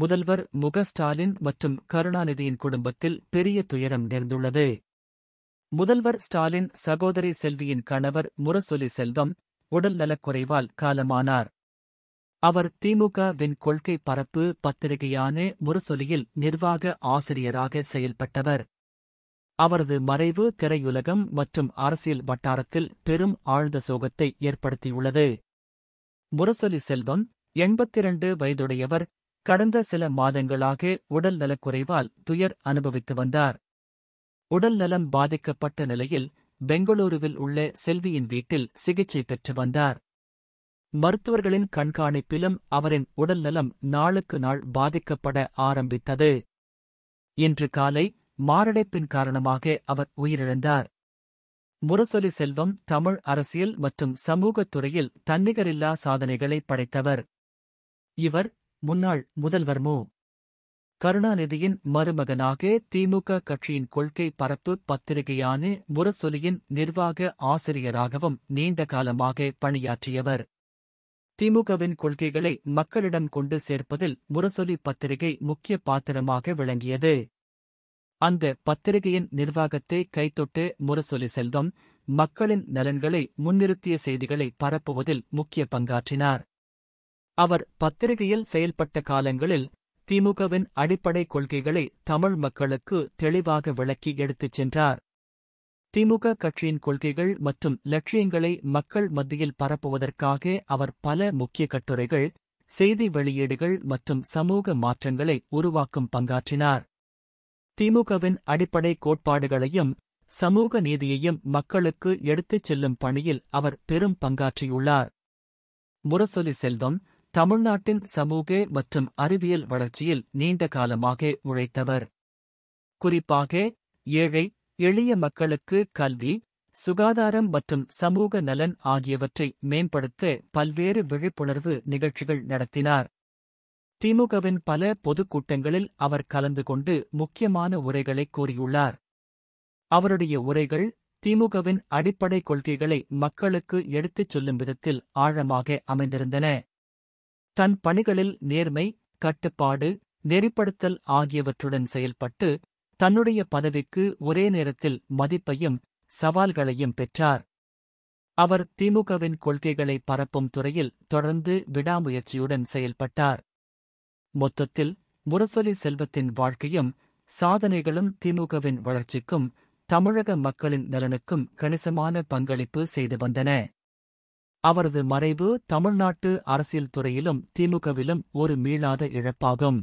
முதல்வர் முக ஸ்டாலின் மற்றும் கருணாநிதியின் குடும்பத்தில் பெரிய துயரம் நேர்ந்துள்ளது முதல்வர் ஸ்டாலின் சகோதரி செல்வியின் கணவர் முரசொலி செல்வம் உடல் நலக்குறைவால் காலமானார் அவர் திமுகவின் கொள்கை பரப்பு பத்திரிகையான முரசொலியில் நிர்வாக ஆசிரியராக செயல்பட்டவர் அவரது மறைவு திரையுலகம் மற்றும் அரசியல் வட்டாரத்தில் பெரும் ஆழ்ந்த சோகத்தை ஏற்படுத்தியுள்ளது முரசொலி செல்வம் எண்பத்திரண்டு வயதுடையவர் கடந்த சில மாதங்களாக உடல் நலக்குறைவால் துயர் அனுபவித்து வந்தார் உடல் நலம் பாதிக்கப்பட்ட நிலையில் பெங்களூருவில் உள்ள செல்வியின் வீட்டில் சிகிச்சை பெற்று வந்தார் மருத்துவர்களின் கண்காணிப்பிலும் அவரின் உடல்நலம் நாளுக்கு நாள் பாதிக்கப்பட ஆரம்பித்தது இன்று காலை மாரடைப்பின் காரணமாக அவர் உயிரிழந்தார் முரசொலி செல்வம் தமிழ் அரசியல் மற்றும் சமூகத் துறையில் தன்னிகரில்லா சாதனைகளை படைத்தவர் இவர் முன்னாள் முதல்வர் மு கருணாநிதியின் மருமகனாக திமுக கட்சியின் கொள்கை பரப்பு பத்திரிகையான முரசொலியின் நிர்வாக ஆசிரியராகவும் நீண்ட காலமாக பணியாற்றியவர் திமுகவின் கொள்கைகளை மக்களிடம் கொண்டு சேர்ப்பதில் முரசொலி பத்திரிகை முக்கிய பாத்திரமாக விளங்கியது அந்த பத்திரிகையின் நிர்வாகத்தை கைத்தொட்டு முரசொலி செல்வம் மக்களின் நலன்களை முன்னிறுத்திய செய்திகளை பரப்புவதில் முக்கிய பங்காற்றினார் அவர் பத்திரிகையில் செயல்பட்ட காலங்களில் திமுகவின் அடிப்படை கொள்கைகளை தமிழ் மக்களுக்கு தெளிவாக விளக்கி எடுத்துச் சென்றார் திமுக கட்சியின் கொள்கைகள் மற்றும் லட்சியங்களை மக்கள் மத்தியில் பரப்புவதற்காக அவர் பல முக்கிய கட்டுரைகள் செய்தி வெளியீடுகள் மற்றும் சமூக மாற்றங்களை உருவாக்கும் பங்காற்றினார் திமுகவின் அடிப்படை கோட்பாடுகளையும் சமூக நீதியையும் மக்களுக்கு எடுத்துச் செல்லும் பணியில் அவர் பெரும் பங்காற்றியுள்ளார் முரசொலி செல்வம் தமிழ்நாட்டின் சமூக மற்றும் அறிவியல் வளர்ச்சியில் நீண்ட காலமாக உழைத்தவர் குறிப்பாக ஏழை எளிய மக்களுக்கு கல்வி சுகாதாரம் மற்றும் சமூக நலன் ஆகியவற்றை மேம்படுத்த பல்வேறு விழிப்புணர்வு நிகழ்ச்சிகள் நடத்தினார் திமுகவின் பல பொதுக்கூட்டங்களில் அவர் கலந்து கொண்டு முக்கியமான உரைகளை கூறியுள்ளார் அவருடைய உரைகள் திமுகவின் அடிப்படை கொள்கைகளை மக்களுக்கு எடுத்துச் சொல்லும் விதத்தில் ஆழமாக அமைந்திருந்தன தன் பணிகளில் நேர்மை கட்டுப்பாடு நெறிப்படுத்தல் ஆகியவற்றுடன் செயல்பட்டு தன்னுடைய பதவிக்கு ஒரே நேரத்தில் மதிப்பையும் சவால்களையும் பெற்றார் அவர் திமுகவின் கொள்கைகளை பரப்பும் துறையில் தொடர்ந்து விடாமுயற்சியுடன் செயல்பட்டார் மொத்தத்தில் முரசொலி செல்வத்தின் வாழ்க்கையும் சாதனைகளும் திமுகவின் வளர்ச்சிக்கும் தமிழக மக்களின் நலனுக்கும் கணிசமான பங்களிப்பு செய்து வந்தன அவரது மறைவு தமிழ்நாட்டு அரசியல் துறையிலும் திமுகவிலும் ஒரு மீளாத இழப்பாகும்